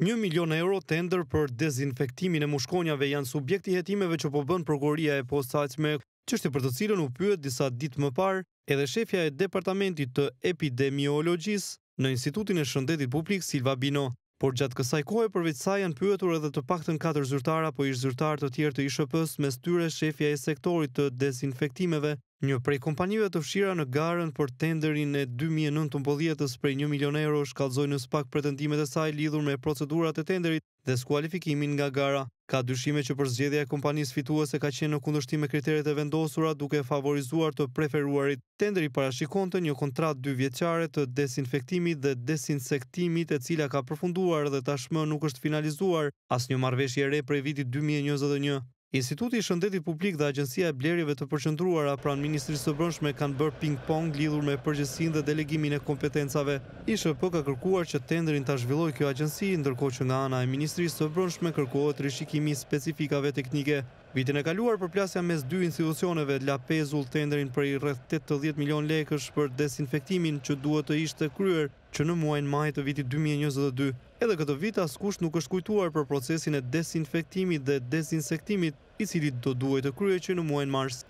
Një milion euro tender për dezinfektimin e mushkonjave janë subjekti jetimeve që po bën përgoria e postaqme, qështi për të cilën u pyet disa ditë më parë, edhe shefja e Departamentit të epidemiologjisë në Institutin e Shëndetit Publik Silva Bino. Por gjatë kësaj kohë përveç sa janë pyetur edhe të paktën 4 zyrtar apo ish zyrtar të tjerë të ISHP-s, mes tyre shefja e sektorit të dezinfektimeve Një prej kompanive të fshira në garën për tenderin e 2019 umbëlljetës prej 1 milion euro shkallzoj në spak pretendimet e saj lidhur me procedurat e tenderit dhe skualifikimin nga gara. Ka dyshime që zgjedhja e kompanis fituese ka qenë në kundështim me kriteret e vendosura duke favorizuar të preferuarit. Tenderi parashikon të një kontrat dy vjeqare të desinfektimit dhe desinsektimit e cila ka përfunduar dhe tashmë nuk është finalizuar as një marveshje re prej vitit 2021. Instituti i Shëndetit Publik dhe Agjencia e Blerjeve të përqendruara pranë Ministrisë së Brendshme kanë bërë ping-pong lidhur me përgjegjësinë dhe delegimin e kompetencave. IShP ka kërkuar që tenderin ta zhvillojë kjo agjenci, ndërkohë që nga ana e Ministrisë së Brendshme kërkohet rishikimi i specifikave teknike. Vitin e kaluar përplasja mes dy institucioneve la pezull tenderin për rreth 80 milion lekësh për desinfektimin që duhet të ishte kryer që në muajnë maj të vitit 2022. Edhe këtë vit askusht nuk është kujtuar për procesin e desinfektimit dhe desinsektimit i cilit do duhet të krye që në muajnë mars.